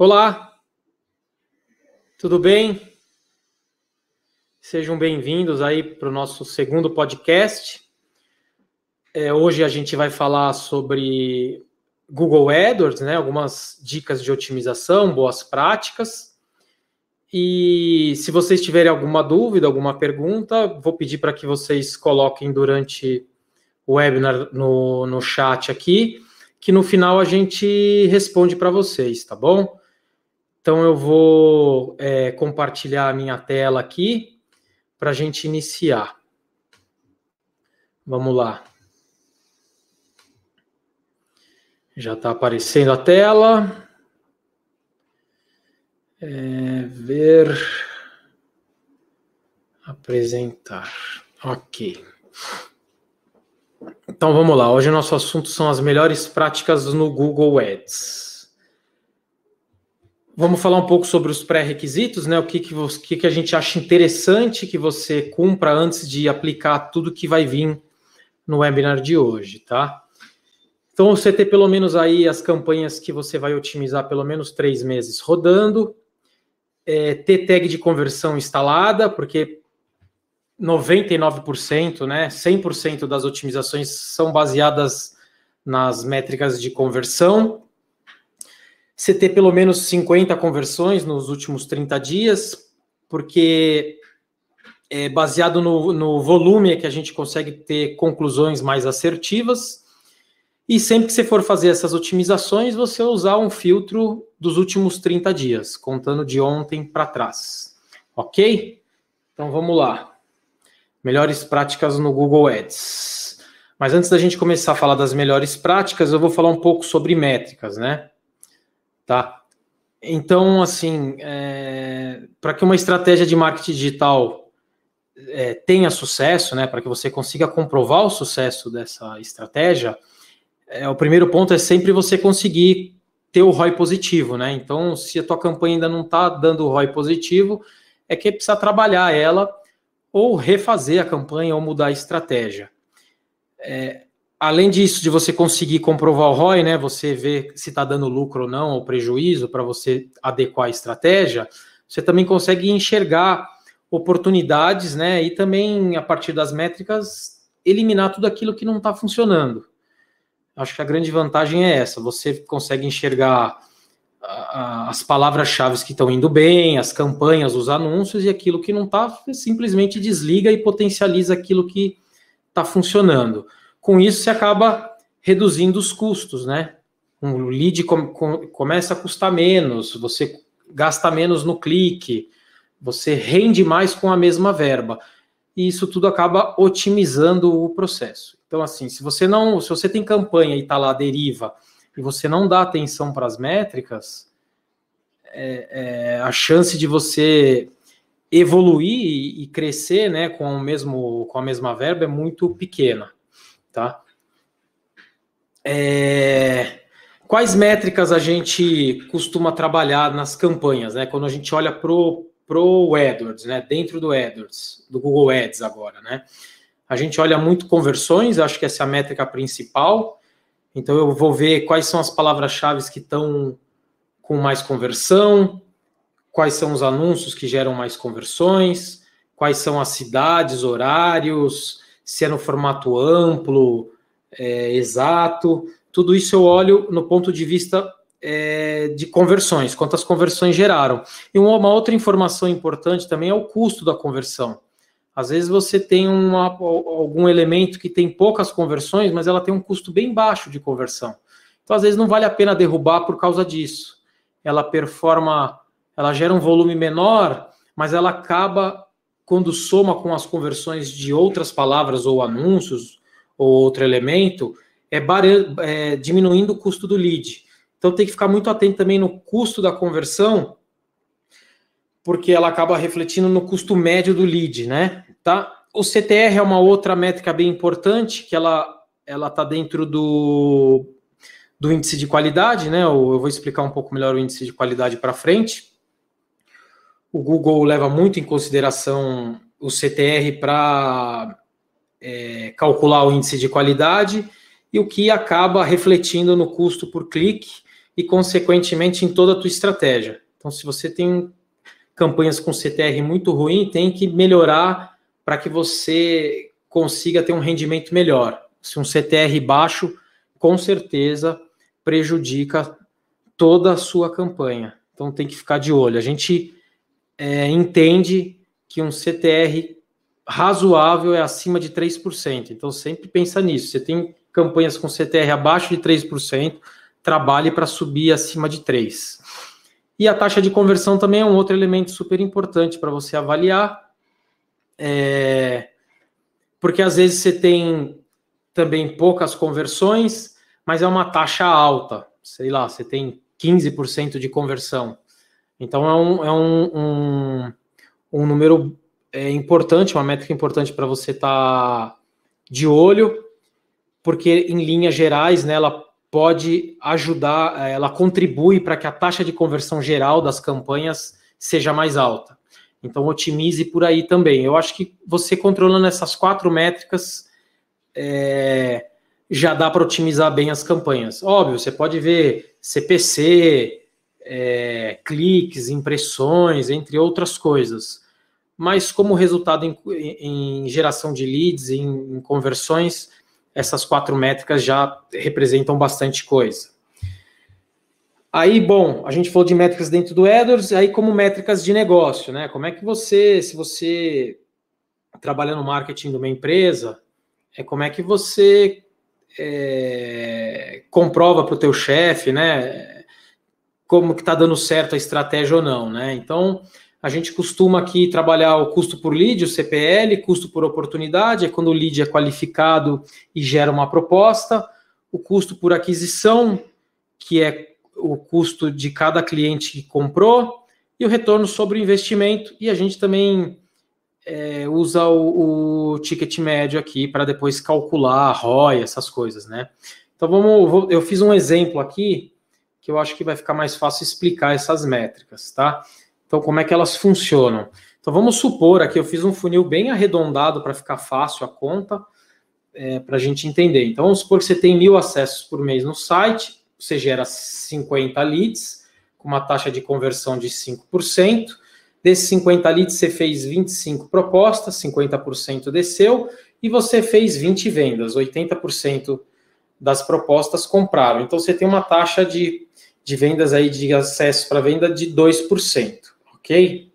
Olá, tudo bem? Sejam bem-vindos aí para o nosso segundo podcast. É, hoje a gente vai falar sobre Google AdWords, né? Algumas dicas de otimização, boas práticas. E se vocês tiverem alguma dúvida, alguma pergunta, vou pedir para que vocês coloquem durante o webinar no, no chat aqui, que no final a gente responde para vocês, tá bom? Então eu vou é, compartilhar a minha tela aqui para a gente iniciar. Vamos lá. Já está aparecendo a tela. É, ver. Apresentar. Ok. Então vamos lá. Hoje o nosso assunto são as melhores práticas no Google Ads. Vamos falar um pouco sobre os pré-requisitos, né? O que que, você, que que a gente acha interessante que você cumpra antes de aplicar tudo que vai vir no webinar de hoje, tá? Então, você ter pelo menos aí as campanhas que você vai otimizar pelo menos três meses rodando, é, ter tag de conversão instalada, porque 99%, né, 100% das otimizações são baseadas nas métricas de conversão você ter pelo menos 50 conversões nos últimos 30 dias, porque é baseado no, no volume é que a gente consegue ter conclusões mais assertivas. E sempre que você for fazer essas otimizações, você usar um filtro dos últimos 30 dias, contando de ontem para trás. Ok? Então vamos lá. Melhores práticas no Google Ads. Mas antes da gente começar a falar das melhores práticas, eu vou falar um pouco sobre métricas, né? tá? Então, assim, é, para que uma estratégia de marketing digital é, tenha sucesso, né, para que você consiga comprovar o sucesso dessa estratégia, é, o primeiro ponto é sempre você conseguir ter o ROI positivo, né? Então, se a tua campanha ainda não está dando o ROI positivo, é que precisa trabalhar ela ou refazer a campanha ou mudar a estratégia. É, além disso, de você conseguir comprovar o ROI, né? Você ver se está dando lucro ou não, ou prejuízo, para você adequar a estratégia, você também consegue enxergar oportunidades, né? E também, a partir das métricas, eliminar tudo aquilo que não está funcionando. Acho que a grande vantagem é essa: você consegue enxergar as palavras-chave que estão indo bem, as campanhas, os anúncios e aquilo que não está, simplesmente desliga e potencializa aquilo que está funcionando com isso você acaba reduzindo os custos, né? Um lead com, com, começa a custar menos, você gasta menos no clique, você rende mais com a mesma verba. E isso tudo acaba otimizando o processo. Então, assim, se você não, se você tem campanha e está lá deriva e você não dá atenção para as métricas, é, é, a chance de você evoluir e crescer, né, com o mesmo com a mesma verba é muito pequena. Tá? É... Quais métricas a gente costuma trabalhar nas campanhas, né? Quando a gente olha pro pro AdWords, né? Dentro do AdWords, do Google Ads agora, né? A gente olha muito conversões, acho que essa é a métrica principal. Então eu vou ver quais são as palavras-chave que estão com mais conversão, quais são os anúncios que geram mais conversões, quais são as cidades, horários, se é no formato amplo, é, exato. Tudo isso eu olho no ponto de vista é, de conversões, quantas conversões geraram. E uma outra informação importante também é o custo da conversão. Às vezes você tem uma, algum elemento que tem poucas conversões, mas ela tem um custo bem baixo de conversão. Então, às vezes, não vale a pena derrubar por causa disso. Ela performa, ela gera um volume menor, mas ela acaba quando soma com as conversões de outras palavras ou anúncios ou outro elemento, é, bare... é diminuindo o custo do lead. Então tem que ficar muito atento também no custo da conversão, porque ela acaba refletindo no custo médio do lead, né? Tá? O CTR é uma outra métrica bem importante, que ela ela está dentro do, do índice de qualidade, né? Eu vou explicar um pouco melhor o índice de qualidade para frente o Google leva muito em consideração o CTR para é, calcular o índice de qualidade e o que acaba refletindo no custo por clique e, consequentemente, em toda a tua estratégia. Então, se você tem campanhas com CTR muito ruim, tem que melhorar para que você consiga ter um rendimento melhor. Se um CTR baixo, com certeza prejudica toda a sua campanha. Então, tem que ficar de olho. A gente é, entende que um CTR razoável é acima de 3%. Então, sempre pensa nisso. Você tem campanhas com CTR abaixo de 3%, trabalhe para subir acima de 3%. E a taxa de conversão também é um outro elemento super importante para você avaliar. É... Porque às vezes você tem também poucas conversões, mas é uma taxa alta. Sei lá, você tem 15% de conversão. Então é um, é um, um, um número é, importante, uma métrica importante para você estar tá de olho, porque em linhas gerais, né, ela pode ajudar, é, ela contribui para que a taxa de conversão geral das campanhas seja mais alta. Então otimize por aí também. Eu acho que você controlando essas quatro métricas é, já dá para otimizar bem as campanhas. Óbvio, você pode ver CPC, é, cliques, impressões, entre outras coisas. Mas como resultado em, em geração de leads, em, em conversões, essas quatro métricas já representam bastante coisa. Aí, bom, a gente falou de métricas dentro do AdWords, aí como métricas de negócio, né? Como é que você, se você trabalha no marketing de uma empresa, é como é que você é, comprova para o teu chefe, né? como que está dando certo a estratégia ou não, né? Então, a gente costuma aqui trabalhar o custo por lead, o CPL, custo por oportunidade, é quando o lead é qualificado e gera uma proposta, o custo por aquisição, que é o custo de cada cliente que comprou, e o retorno sobre o investimento, e a gente também é, usa o, o, ticket médio aqui para depois calcular a ROI, essas coisas, né? Então vamos, eu fiz um exemplo aqui que eu acho que vai ficar mais fácil explicar essas métricas, tá? Então, como é que elas funcionam? Então, vamos supor aqui, eu fiz um funil bem arredondado para ficar fácil a conta, é, para a gente entender. Então, vamos supor que você tem mil acessos por mês no site, você gera 50 leads, com uma taxa de conversão de 5%. Desses 50 leads, você fez 25 propostas, 50% desceu, e você fez 20 vendas, 80% das propostas compraram. Então, você tem uma taxa de de vendas aí de acesso para venda de 2%, ok?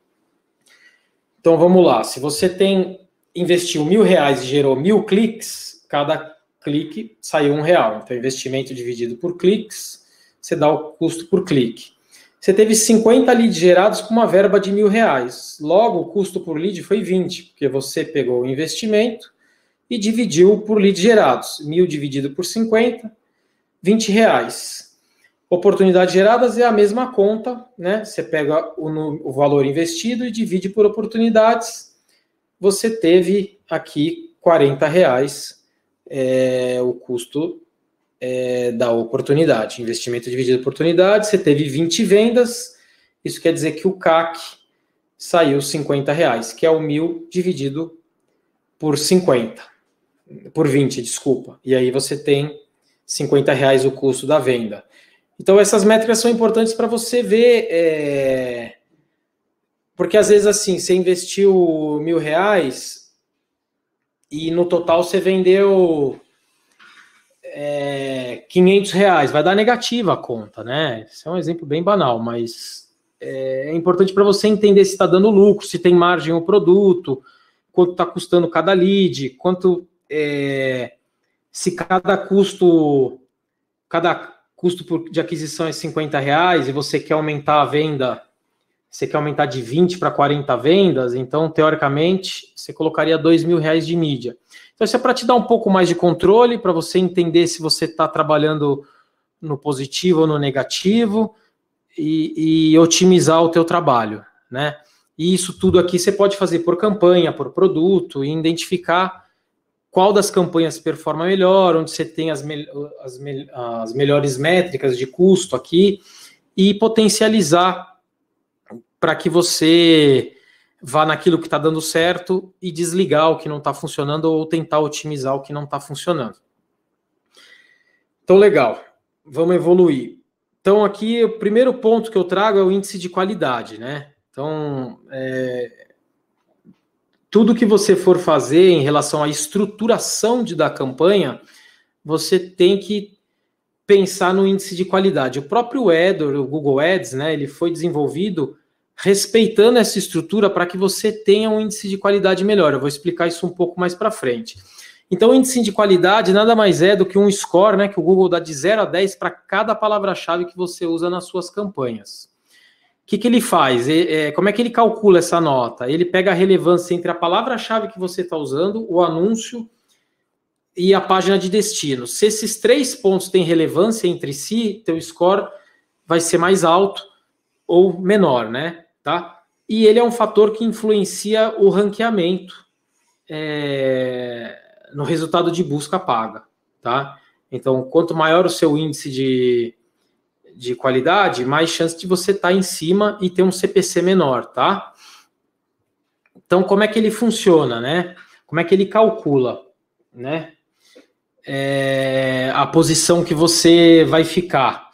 Então vamos lá. Se você tem investiu mil reais e gerou mil cliques, cada clique saiu um real. Então, investimento dividido por cliques, você dá o custo por clique. Você teve 50 leads gerados com uma verba de mil reais. Logo, o custo por lead foi 20, porque você pegou o investimento e dividiu por leads gerados. Mil dividido por 50, 20 reais. Oportunidades geradas é a mesma conta, né? Você pega o, o valor investido e divide por oportunidades. Você teve aqui 40 reais é, o custo é, da oportunidade. Investimento dividido oportunidade, você teve 20 vendas, isso quer dizer que o CAC saiu 50 reais, que é o mil dividido por 50, por 20, desculpa. E aí você tem 50 reais o custo da venda. Então, essas métricas são importantes para você ver. É... Porque às vezes, assim, você investiu mil reais e no total você vendeu é, 500 reais. Vai dar negativa a conta, né? Isso é um exemplo bem banal, mas é, é importante para você entender se está dando lucro, se tem margem o produto, quanto está custando cada lead, quanto. É, se cada custo. Cada custo de aquisição é 50 reais e você quer aumentar a venda, você quer aumentar de 20 para 40 vendas, então, teoricamente, você colocaria 2 mil reais de mídia. Então, isso é para te dar um pouco mais de controle, para você entender se você está trabalhando no positivo ou no negativo e, e otimizar o teu trabalho, né? E isso tudo aqui você pode fazer por campanha, por produto e identificar qual das campanhas performa melhor, onde você tem as, me as, me as melhores métricas de custo aqui, e potencializar para que você vá naquilo que está dando certo e desligar o que não está funcionando ou tentar otimizar o que não está funcionando. Então, legal, vamos evoluir. Então, aqui o primeiro ponto que eu trago é o índice de qualidade, né? Então, é, tudo que você for fazer em relação à estruturação de, da campanha, você tem que pensar no índice de qualidade. O próprio Edor, o Google Ads, né, ele foi desenvolvido respeitando essa estrutura para que você tenha um índice de qualidade melhor. Eu vou explicar isso um pouco mais para frente. Então, o índice de qualidade nada mais é do que um score, né, que o Google dá de 0 a 10 para cada palavra-chave que você usa nas suas campanhas que, que ele faz? é, como é que ele calcula essa nota? Ele pega a relevância entre a palavra-chave que você está usando, o anúncio e a página de destino. Se esses três pontos têm relevância entre si, teu score vai ser mais alto ou menor, né? Tá? E ele é um fator que influencia o ranqueamento é, no resultado de busca paga, tá? Então, quanto maior o seu índice de, de qualidade, mais chance de você estar tá em cima e ter um CPC menor, tá? Então, como é que ele funciona, né? Como é que ele calcula, né? É, a posição que você vai ficar.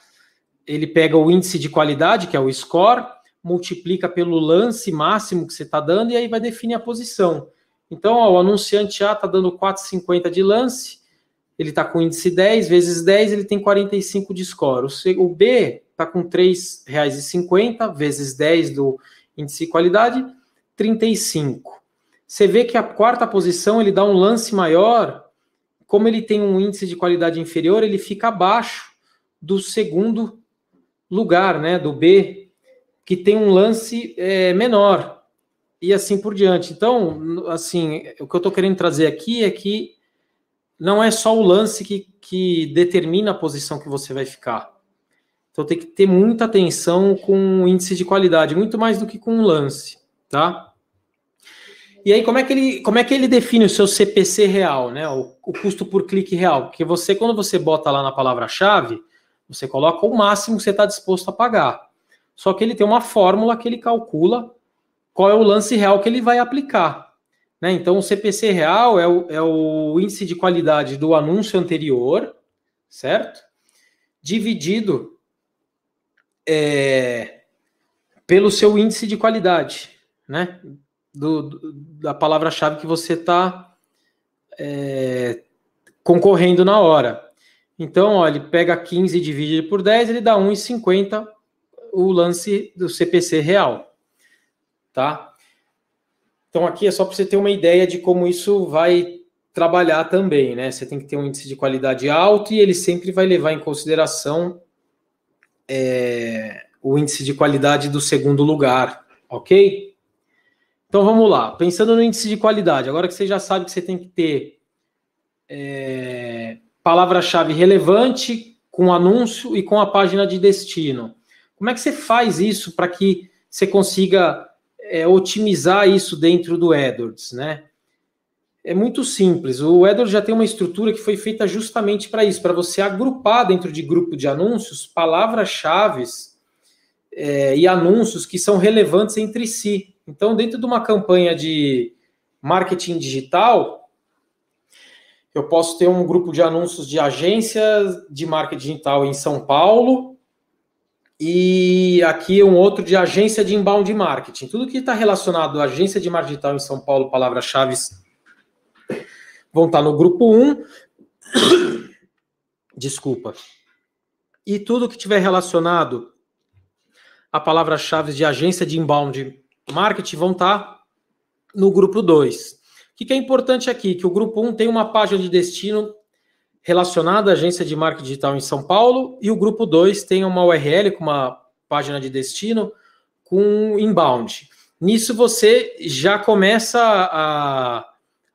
Ele pega o índice de qualidade, que é o score, multiplica pelo lance máximo que você está dando e aí vai definir a posição. Então, ó, o anunciante A está dando 4,50 de lance, ele está com índice 10 vezes 10, ele tem 45 de score. O, C, o B está com R$ 3,50 vezes 10 do índice de qualidade, 35. Você vê que a quarta posição ele dá um lance maior, como ele tem um índice de qualidade inferior, ele fica abaixo do segundo lugar, né, do B, que tem um lance é, menor e assim por diante. Então, assim, o que eu estou querendo trazer aqui é que não é só o lance que, que determina a posição que você vai ficar. Então tem que ter muita atenção com o índice de qualidade, muito mais do que com o lance, tá? E aí, como é que ele, como é que ele define o seu CPC real, né? O, o custo por clique real? Porque você, quando você bota lá na palavra-chave, você coloca o máximo que você está disposto a pagar. Só que ele tem uma fórmula que ele calcula qual é o lance real que ele vai aplicar. Né? Então, o CPC real é o, é o índice de qualidade do anúncio anterior, certo? Dividido é, pelo seu índice de qualidade, né? Do, do, da palavra-chave que você está é, concorrendo na hora. Então, ó, ele pega 15 divide por 10, ele dá 1,50 o lance do CPC real, tá? Então, aqui é só para você ter uma ideia de como isso vai trabalhar também, né? Você tem que ter um índice de qualidade alto e ele sempre vai levar em consideração é, o índice de qualidade do segundo lugar, ok? Então vamos lá, pensando no índice de qualidade, agora que você já sabe que você tem que ter é, palavra-chave relevante com anúncio e com a página de destino. Como é que você faz isso para que você consiga é, otimizar isso dentro do AdWords, né? É muito simples. O AdWords já tem uma estrutura que foi feita justamente para isso, para você agrupar dentro de grupo de anúncios palavras-chave é, e anúncios que são relevantes entre si. Então, dentro de uma campanha de marketing digital, eu posso ter um grupo de anúncios de agência de marketing digital em São Paulo, e aqui um outro de agência de inbound marketing. Tudo que está relacionado à agência de marketing digital em São Paulo, palavras-chave vão estar tá no grupo 1. Desculpa. E tudo que tiver relacionado à palavra-chave de agência de inbound marketing vão estar tá no grupo 2. O que é importante aqui? Que o grupo 1 tem uma página de destino relacionada à agência de marketing digital em São Paulo, e o grupo 2 tem uma URL com uma página de destino com inbound. Nisso você já começa a,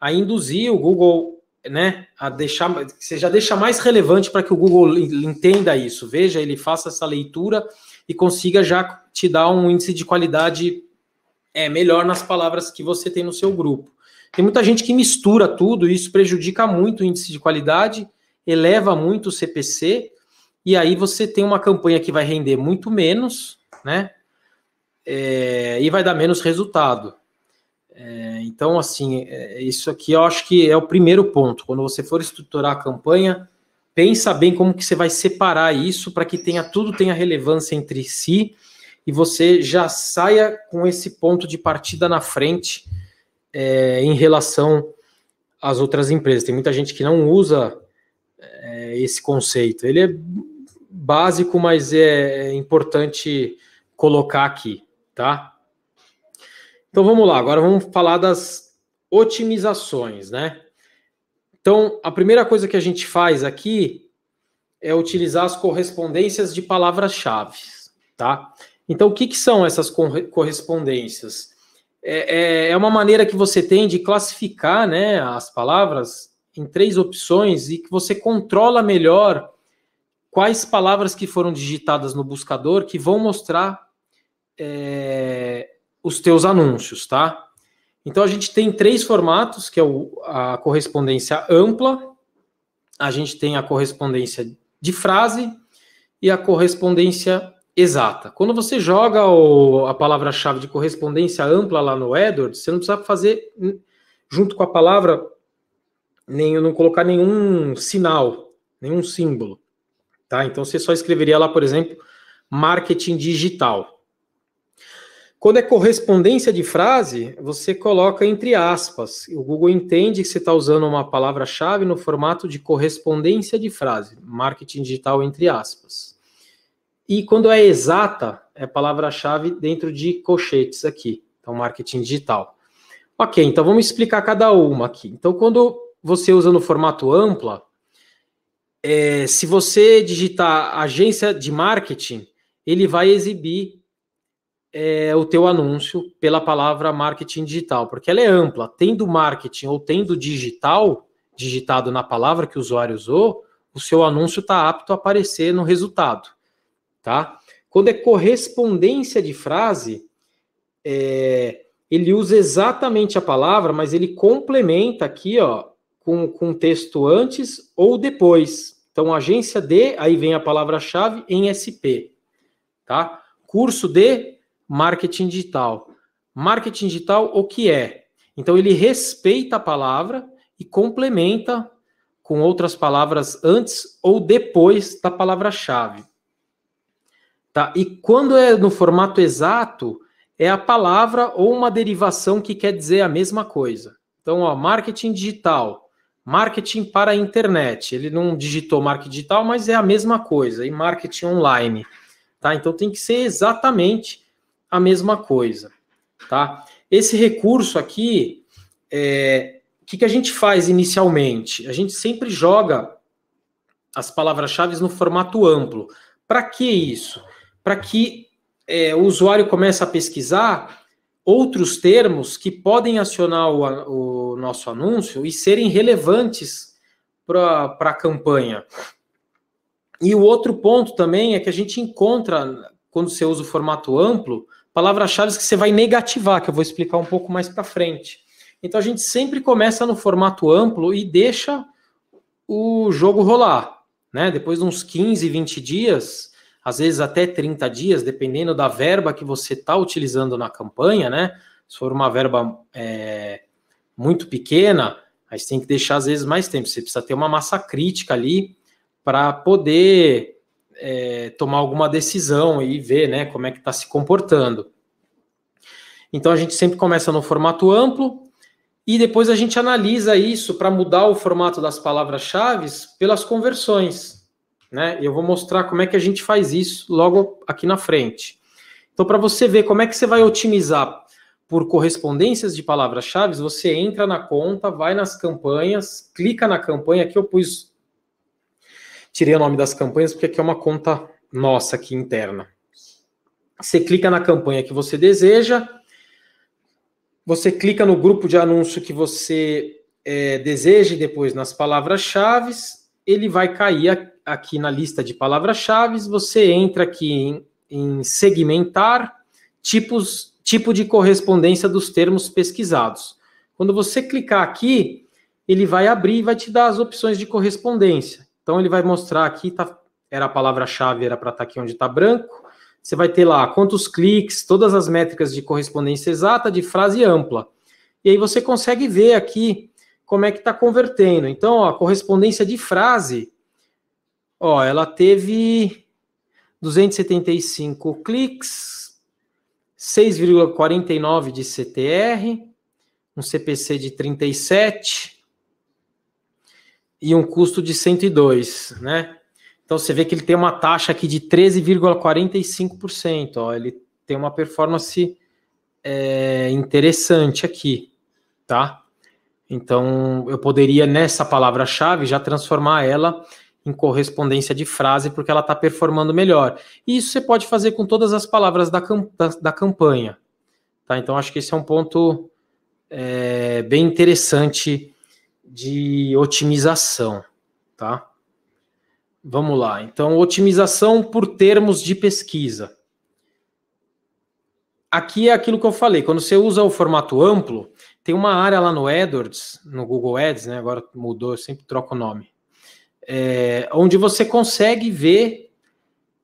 a induzir o Google, né? A deixar, você já deixa mais relevante para que o Google entenda isso, veja, ele faça essa leitura e consiga já te dar um índice de qualidade é melhor nas palavras que você tem no seu grupo. Tem muita gente que mistura tudo, e isso prejudica muito o índice de qualidade eleva muito o CPC, e aí você tem uma campanha que vai render muito menos, né? É, e vai dar menos resultado. É, então, assim, é, isso aqui eu acho que é o primeiro ponto. Quando você for estruturar a campanha, pensa bem como que você vai separar isso para que tenha tudo tenha relevância entre si e você já saia com esse ponto de partida na frente é, em relação às outras empresas. Tem muita gente que não usa esse conceito. Ele é básico, mas é, é importante colocar aqui, tá? Então vamos lá, agora vamos falar das otimizações, né? Então, a primeira coisa que a gente faz aqui é utilizar as correspondências de palavras-chave, tá? Então, o que, que são essas correspondências? É, é, é uma maneira que você tem de classificar né, as palavras em três opções e que você controla melhor quais palavras que foram digitadas no buscador que vão mostrar é, os teus anúncios, tá? Então a gente tem três formatos, que é o, a correspondência ampla, a gente tem a correspondência de frase e a correspondência exata. Quando você joga o, a palavra-chave de correspondência ampla lá no AdWords, você não precisa fazer junto com a palavra nem, não colocar nenhum sinal, nenhum símbolo. Tá? Então você só escreveria lá, por exemplo, marketing digital. Quando é correspondência de frase, você coloca entre aspas. O Google entende que você está usando uma palavra-chave no formato de correspondência de frase, marketing digital entre aspas. E quando é exata, é palavra-chave dentro de colchetes aqui, então marketing digital. Ok, então vamos explicar cada uma aqui. Então, quando você usa no formato ampla, é, se você digitar agência de marketing, ele vai exibir é, o teu anúncio pela palavra marketing digital, porque ela é ampla. Tendo marketing ou tendo digital, digitado na palavra que o usuário usou, o seu anúncio está apto a aparecer no resultado, tá? Quando é correspondência de frase, é, ele usa exatamente a palavra, mas ele complementa aqui, ó, com, o texto antes ou depois. Então, agência de, aí vem a palavra-chave em SP, tá? Curso de marketing digital. Marketing digital, o que é? Então, ele respeita a palavra e complementa com outras palavras antes ou depois da palavra-chave. Tá? E quando é no formato exato, é a palavra ou uma derivação que quer dizer a mesma coisa. Então, ó, marketing digital Marketing para a internet. Ele não digitou marketing digital, mas é a mesma coisa. E marketing online. Tá? Então tem que ser exatamente a mesma coisa. Tá? Esse recurso aqui, é... o que, que a gente faz inicialmente? A gente sempre joga as palavras-chave no formato amplo. Para que isso? Para que é, o usuário comece a pesquisar outros termos que podem acionar o, o nosso anúncio e serem relevantes para a campanha. E o outro ponto também é que a gente encontra, quando você usa o formato amplo, palavras-chave que você vai negativar, que eu vou explicar um pouco mais para frente. Então a gente sempre começa no formato amplo e deixa o jogo rolar. Né? Depois de uns 15, 20 dias, às vezes até 30 dias, dependendo da verba que você está utilizando na campanha, né? Se for uma verba é, muito pequena, aí você tem que deixar às vezes mais tempo. Você precisa ter uma massa crítica ali para poder é, tomar alguma decisão e ver né, como é que está se comportando. Então a gente sempre começa no formato amplo e depois a gente analisa isso para mudar o formato das palavras-chave pelas conversões né? E eu vou mostrar como é que a gente faz isso logo aqui na frente. Então, para você ver como é que você vai otimizar por correspondências de palavras-chave, você entra na conta, vai nas campanhas, clica na campanha. Aqui eu pus. Tirei o nome das campanhas, porque aqui é uma conta nossa aqui interna. Você clica na campanha que você deseja, você clica no grupo de anúncio que você é, deseja, depois nas palavras-chave, ele vai cair aqui na lista de palavras-chave, você entra aqui em, em segmentar tipos, tipo de correspondência dos termos pesquisados. Quando você clicar aqui, ele vai abrir e vai te dar as opções de correspondência. Então ele vai mostrar aqui, tá, era a palavra-chave, era para estar tá aqui onde está branco. Você vai ter lá quantos cliques, todas as métricas de correspondência exata de frase ampla. E aí você consegue ver aqui como é que está convertendo. Então, ó, a correspondência de frase Ó, ela teve 275 cliques, 6,49 de CTR, um CPC de 37 e um custo de 102, né? Então você vê que ele tem uma taxa aqui de 13,45%, ó, ele tem uma performance é, interessante aqui, tá? Então eu poderia nessa palavra-chave já transformar ela em correspondência de frase porque ela está performando melhor. E isso você pode fazer com todas as palavras da, camp da campanha. Tá? Então, acho que esse é um ponto é, bem interessante de otimização. Tá? Vamos lá. Então, otimização por termos de pesquisa. Aqui é aquilo que eu falei. Quando você usa o formato amplo, tem uma área lá no AdWords, no Google Ads, né? Agora mudou, eu sempre troco o nome é, onde você consegue ver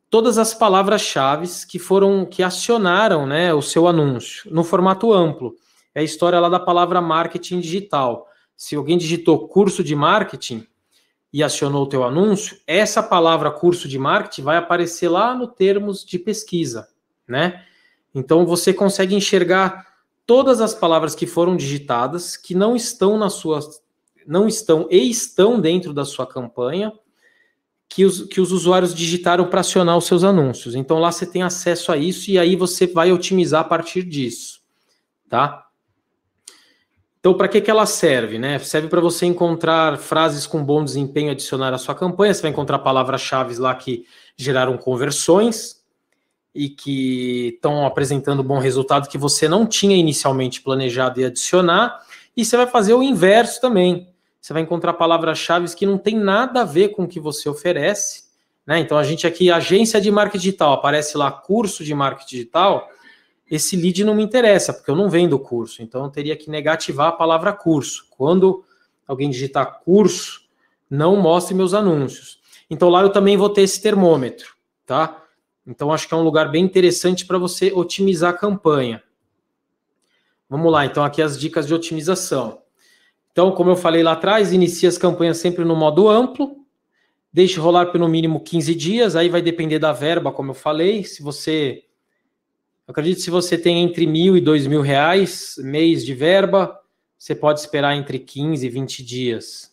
todas as palavras-chave que foram que acionaram né, o seu anúncio no formato amplo. É a história lá da palavra marketing digital. Se alguém digitou curso de marketing e acionou o teu anúncio, essa palavra curso de marketing vai aparecer lá no termos de pesquisa, né? Então você consegue enxergar todas as palavras que foram digitadas que não estão na sua não estão e estão dentro da sua campanha que os, que os usuários digitaram para acionar os seus anúncios. Então lá você tem acesso a isso e aí você vai otimizar a partir disso, tá? Então, para que, que ela serve? Né? Serve para você encontrar frases com bom desempenho adicionar à sua campanha. Você vai encontrar palavras-chave lá que geraram conversões e que estão apresentando bom resultado que você não tinha inicialmente planejado e adicionar. E você vai fazer o inverso também você vai encontrar palavras-chave que não tem nada a ver com o que você oferece. Né? Então, a gente aqui, agência de marketing digital, aparece lá curso de marketing digital, esse lead não me interessa, porque eu não vendo curso. Então, eu teria que negativar a palavra curso. Quando alguém digitar curso, não mostre meus anúncios. Então, lá eu também vou ter esse termômetro, tá? Então, acho que é um lugar bem interessante para você otimizar a campanha. Vamos lá, então, aqui as dicas de otimização. Então, como eu falei lá atrás, inicie as campanhas sempre no modo amplo, deixe rolar pelo mínimo 15 dias, aí vai depender da verba, como eu falei. Se você. Eu acredito que se você tem entre mil e dois mil reais mês de verba, você pode esperar entre 15 e 20 dias.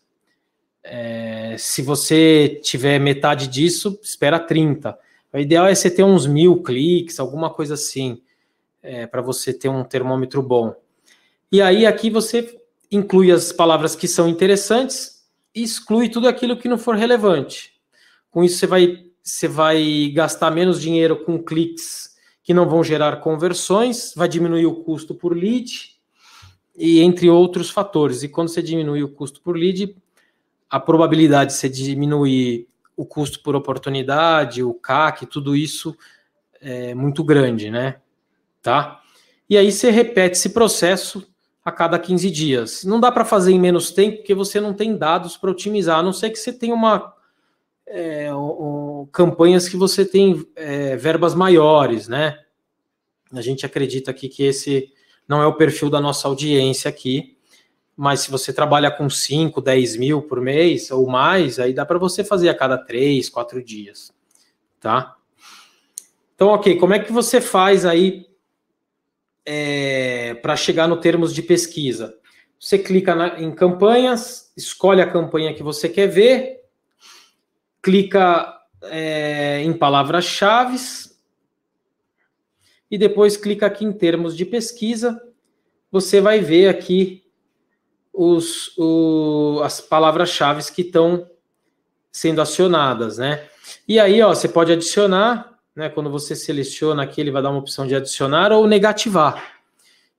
É, se você tiver metade disso, espera 30. O ideal é você ter uns mil cliques, alguma coisa assim, é, para você ter um termômetro bom. E aí aqui você inclui as palavras que são interessantes e exclui tudo aquilo que não for relevante. Com isso, você vai, você vai gastar menos dinheiro com cliques que não vão gerar conversões, vai diminuir o custo por lead e entre outros fatores. E quando você diminui o custo por lead, a probabilidade de você diminuir o custo por oportunidade, o CAC, tudo isso é muito grande, né? Tá? E aí você repete esse processo a cada 15 dias. Não dá para fazer em menos tempo, porque você não tem dados para otimizar, a não ser que você tenha uma. É, campanhas que você tem é, verbas maiores, né? A gente acredita aqui que esse não é o perfil da nossa audiência aqui, mas se você trabalha com 5, 10 mil por mês ou mais, aí dá para você fazer a cada 3, 4 dias, tá? Então, ok, como é que você faz aí é, para chegar no termos de pesquisa. Você clica na, em campanhas, escolhe a campanha que você quer ver, clica é, em palavras-chave e depois clica aqui em termos de pesquisa. Você vai ver aqui os, o, as palavras-chave que estão sendo acionadas, né? E aí, ó, você pode adicionar né? Quando você seleciona aqui, ele vai dar uma opção de adicionar ou negativar.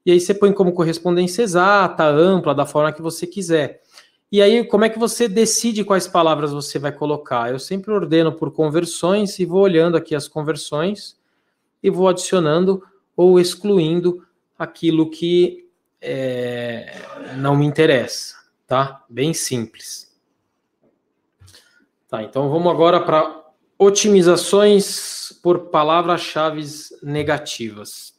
E aí você põe como correspondência exata, ampla, da forma que você quiser. E aí, como é que você decide quais palavras você vai colocar? Eu sempre ordeno por conversões e vou olhando aqui as conversões e vou adicionando ou excluindo aquilo que é, não me interessa, tá? Bem simples. Tá, então vamos agora para otimizações por palavras-chave negativas.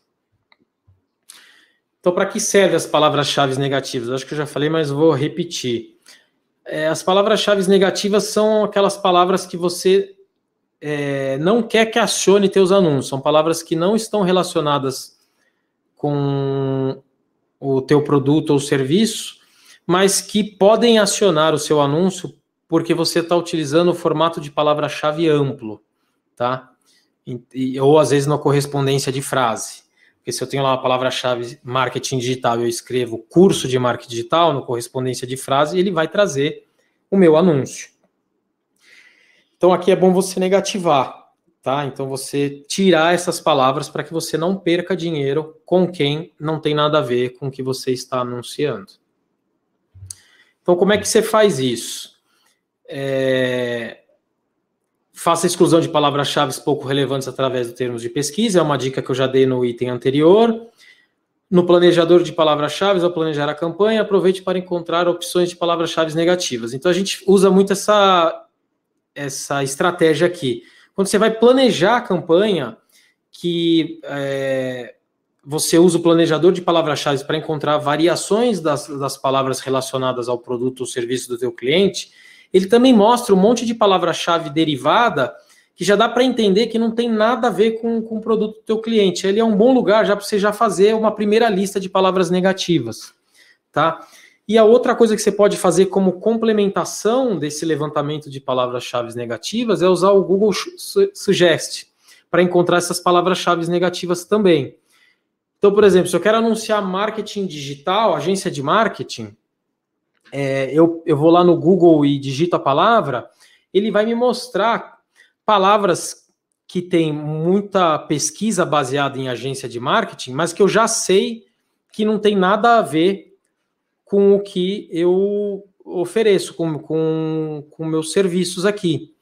Então, para que servem as palavras-chave negativas? acho que eu já falei, mas vou repetir. É, as palavras-chave negativas são aquelas palavras que você é, não quer que acione teus anúncios. São palavras que não estão relacionadas com o teu produto ou serviço, mas que podem acionar o seu anúncio porque você está utilizando o formato de palavra-chave amplo, tá? ou às vezes na correspondência de frase. Porque se eu tenho lá uma palavra-chave marketing digital eu escrevo curso de marketing digital no correspondência de frase, ele vai trazer o meu anúncio. Então aqui é bom você negativar, tá? Então você tirar essas palavras para que você não perca dinheiro com quem não tem nada a ver com o que você está anunciando. Então como é que você faz isso? É, Faça exclusão de palavras-chave pouco relevantes através de termos de pesquisa, é uma dica que eu já dei no item anterior. No planejador de palavras-chave, ao planejar a campanha, aproveite para encontrar opções de palavras-chave negativas. Então a gente usa muito essa, essa estratégia aqui. Quando você vai planejar a campanha, que é, você usa o planejador de palavras-chave para encontrar variações das, das palavras relacionadas ao produto ou serviço do teu cliente, ele também mostra um monte de palavra-chave derivada que já dá para entender que não tem nada a ver com, com o produto do teu cliente. Ele é um bom lugar já para você já fazer uma primeira lista de palavras negativas, tá? E a outra coisa que você pode fazer como complementação desse levantamento de palavras-chave negativas é usar o Google Suggest para encontrar essas palavras-chave negativas também. Então, por exemplo, se eu quero anunciar marketing digital, agência de marketing, é, eu, eu vou lá no Google e digito a palavra, ele vai me mostrar palavras que tem muita pesquisa baseada em agência de marketing, mas que eu já sei que não tem nada a ver com o que eu ofereço, com, com, com meus serviços aqui.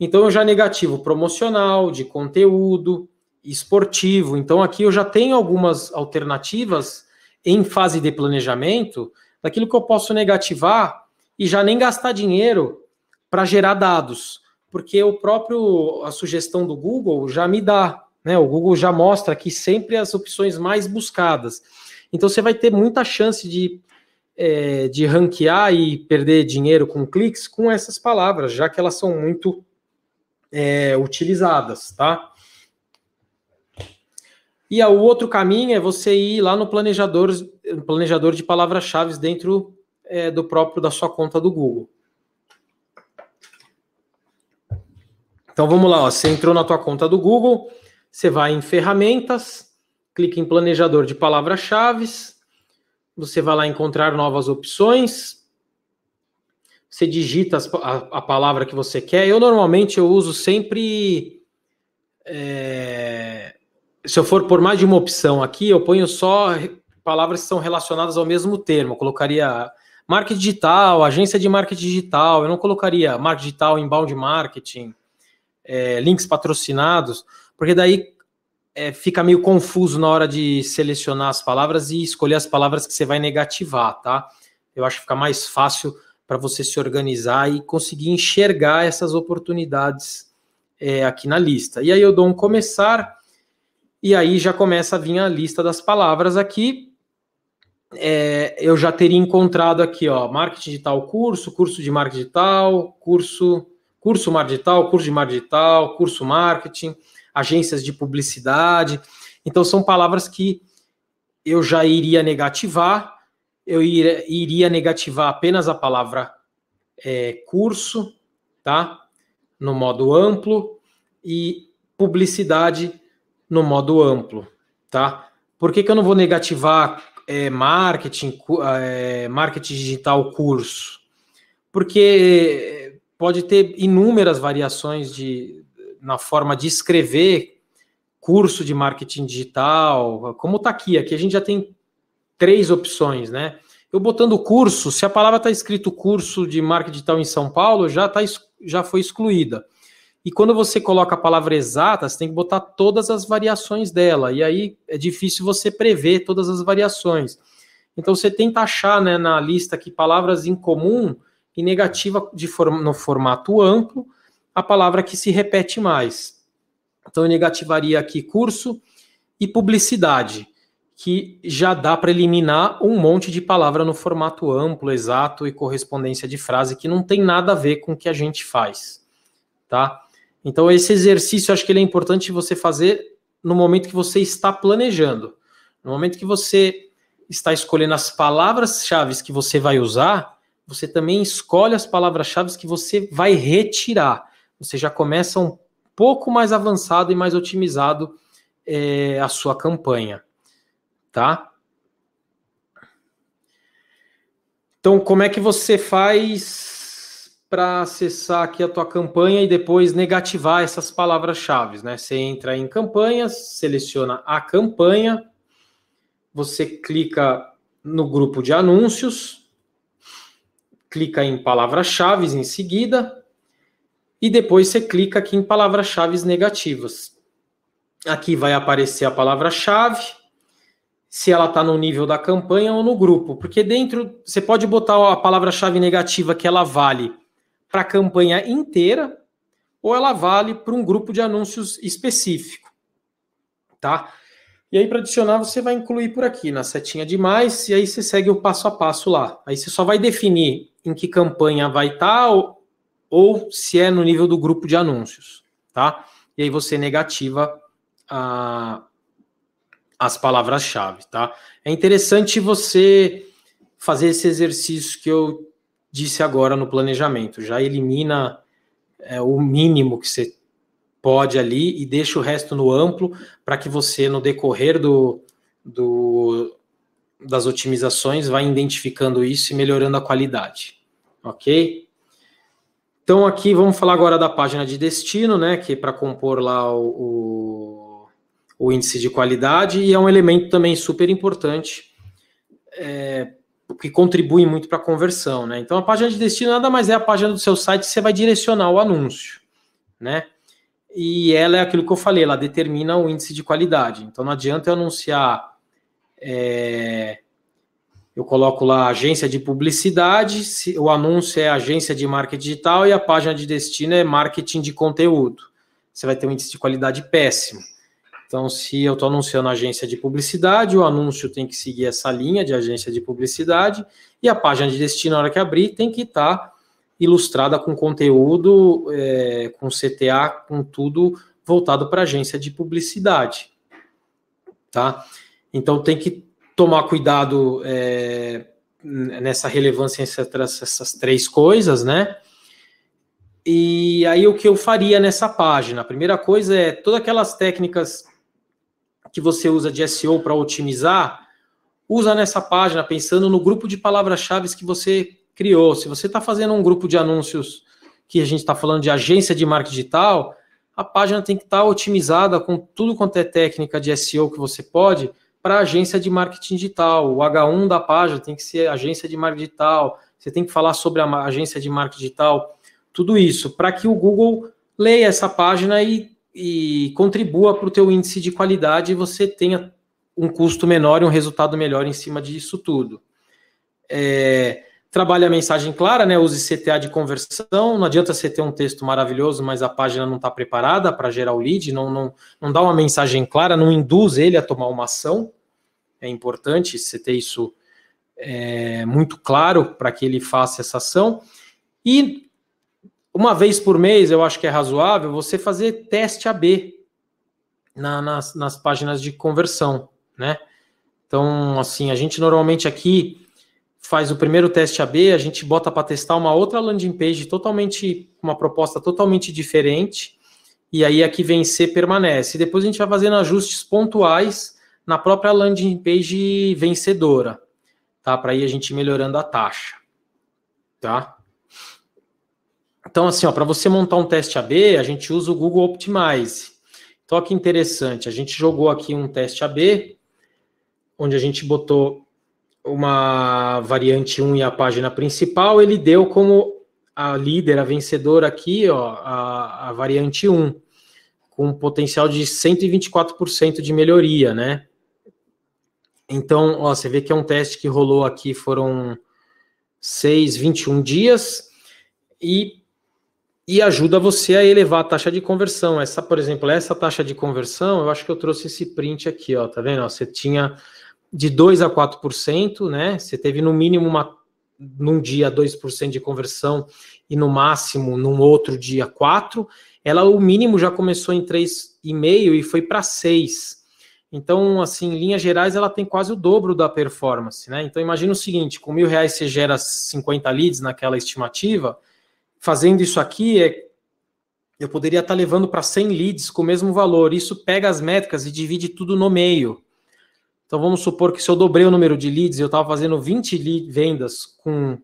Então eu já negativo promocional, de conteúdo, esportivo. Então aqui eu já tenho algumas alternativas em fase de planejamento daquilo que eu posso negativar e já nem gastar dinheiro para gerar dados, porque o próprio a sugestão do Google já me dá, né? O Google já mostra aqui sempre as opções mais buscadas. Então você vai ter muita chance de é, de ranquear e perder dinheiro com cliques com essas palavras, já que elas são muito é, utilizadas, tá? E o outro caminho é você ir lá no planejador planejador de palavras-chave dentro é, do próprio da sua conta do Google. Então vamos lá, ó. você entrou na tua conta do Google, você vai em ferramentas, clica em planejador de palavras-chave, você vai lá encontrar novas opções, você digita a, a, palavra que você quer. Eu normalmente eu uso sempre é, se eu for por mais de uma opção aqui, eu ponho só palavras que são relacionadas ao mesmo termo. Eu colocaria marketing digital, agência de marketing digital, eu não colocaria marketing digital, inbound marketing, é, links patrocinados, porque daí é, fica meio confuso na hora de selecionar as palavras e escolher as palavras que você vai negativar, tá? Eu acho que fica mais fácil para você se organizar e conseguir enxergar essas oportunidades é, aqui na lista. E aí eu dou um começar, e aí já começa a vir a lista das palavras aqui é, eu já teria encontrado aqui, ó, marketing digital curso, curso de marketing digital, curso, curso mar digital, curso de marketing digital, curso marketing, agências de publicidade. Então, são palavras que eu já iria negativar, eu iria, iria negativar apenas a palavra é, curso, tá? No modo amplo e publicidade no modo amplo, tá? Por que, que eu não vou negativar é, marketing, ah, é, marketing digital curso, porque eh, pode ter inúmeras variações de, na forma de escrever curso de marketing digital, como está aqui. Aqui a gente já tem três opções, né? Eu botando curso, se a palavra está escrito curso de marketing digital em São Paulo, já, tá, já foi excluída. E quando você coloca a palavra exata, você tem que botar todas as variações dela. E aí é difícil você prever todas as variações. Então você tenta achar né, na lista que palavras em comum e negativa de form no formato amplo, a palavra que se repete mais. Então eu negativaria aqui curso e publicidade, que já dá para eliminar um monte de palavra no formato amplo, exato e correspondência de frase que não tem nada a ver com o que a gente faz, tá? Então, esse exercício acho que ele é importante você fazer no momento que você está planejando. No momento que você está escolhendo as palavras-chave que você vai usar, você também escolhe as palavras-chave que você vai retirar. Você já começa um pouco mais avançado e mais otimizado é, a sua campanha, tá? Então, como é que você faz para acessar aqui a tua campanha e depois negativar essas palavras-chave, né? Você entra em campanhas, seleciona a campanha, você clica no grupo de anúncios, clica em palavras-chave em seguida e depois você clica aqui em palavras-chave negativas. Aqui vai aparecer a palavra-chave, se ela está no nível da campanha ou no grupo, porque dentro você pode botar a palavra-chave negativa que ela vale para a campanha inteira ou ela vale para um grupo de anúncios específico, tá? E aí, para adicionar, você vai incluir por aqui na setinha de mais, e aí você segue o passo a passo lá. Aí você só vai definir em que campanha vai estar tá, ou, ou se é no nível do grupo de anúncios, tá? E aí você negativa a, as palavras-chave, tá? É interessante você fazer esse exercício que eu disse agora no planejamento. Já elimina é, o mínimo que você pode ali e deixa o resto no amplo para que você, no decorrer do, do, das otimizações, vá identificando isso e melhorando a qualidade. Ok? Então, aqui vamos falar agora da página de destino, né? Que é para compor lá o, o, o, índice de qualidade, e é um elemento também super importante. É, que contribuem muito para a conversão, né? Então a página de destino nada mais é a página do seu site que você vai direcionar o anúncio, né? E ela é aquilo que eu falei, ela determina o índice de qualidade. Então não adianta eu anunciar, é... eu coloco lá agência de publicidade, o anúncio é agência de marketing digital e a página de destino é marketing de conteúdo. Você vai ter um índice de qualidade péssimo. Então, se eu estou anunciando agência de publicidade, o anúncio tem que seguir essa linha de agência de publicidade e a página de destino, na hora que abrir, tem que estar tá ilustrada com conteúdo, é, com CTA, com tudo voltado para agência de publicidade, tá? Então, tem que tomar cuidado é, nessa relevância entre essas três coisas, né? E aí o que eu faria nessa página? A primeira coisa é todas aquelas técnicas que você usa de SEO para otimizar, usa nessa página pensando no grupo de palavras-chave que você criou. Se você está fazendo um grupo de anúncios que a gente está falando de agência de marketing digital, a página tem que estar tá otimizada com tudo quanto é técnica de SEO que você pode para agência de marketing digital. O H1 da página tem que ser agência de marketing digital. Você tem que falar sobre a agência de marketing digital, tudo isso, para que o Google leia essa página e e contribua para o teu índice de qualidade e você tenha um custo menor e um resultado melhor em cima disso tudo. É, trabalha a mensagem clara, né? Use CTA de conversão. Não adianta você ter um texto maravilhoso, mas a página não está preparada para gerar o lead, não, não, não dá uma mensagem clara, não induz ele a tomar uma ação. É importante você ter isso é, muito claro para que ele faça essa ação. E uma vez por mês, eu acho que é razoável, você fazer teste AB na, nas, nas páginas de conversão, né? Então, assim, a gente normalmente aqui faz o primeiro teste AB, a gente bota para testar uma outra landing page totalmente, uma proposta totalmente diferente, e aí aqui vencer permanece. Depois a gente vai fazendo ajustes pontuais na própria landing page vencedora, tá? Para aí a gente melhorando a taxa, tá? Então, assim, para você montar um teste AB, a gente usa o Google Optimize. Então, que interessante, a gente jogou aqui um teste AB, onde a gente botou uma variante 1 e a página principal, ele deu como a líder, a vencedora aqui, ó, a, a variante 1, com um potencial de 124% de melhoria, né? Então, ó, você vê que é um teste que rolou aqui, foram 6, 21 dias, e e ajuda você a elevar a taxa de conversão. Essa, por exemplo, essa taxa de conversão, eu acho que eu trouxe esse print aqui, ó, tá vendo? Ó, você tinha de 2 a 4%, né? Você teve no mínimo uma num dia 2% de conversão e no máximo num outro dia 4, ela o mínimo já começou em 3,5 e foi para 6. Então, assim, em linhas gerais, ela tem quase o dobro da performance, né? Então, imagina o seguinte, com mil reais você gera 50 leads naquela estimativa, fazendo isso aqui, é, eu poderia estar tá levando para 100 leads com o mesmo valor. Isso pega as métricas e divide tudo no meio. Então vamos supor que se eu dobrei o número de leads, eu estava fazendo 20 lead, vendas com,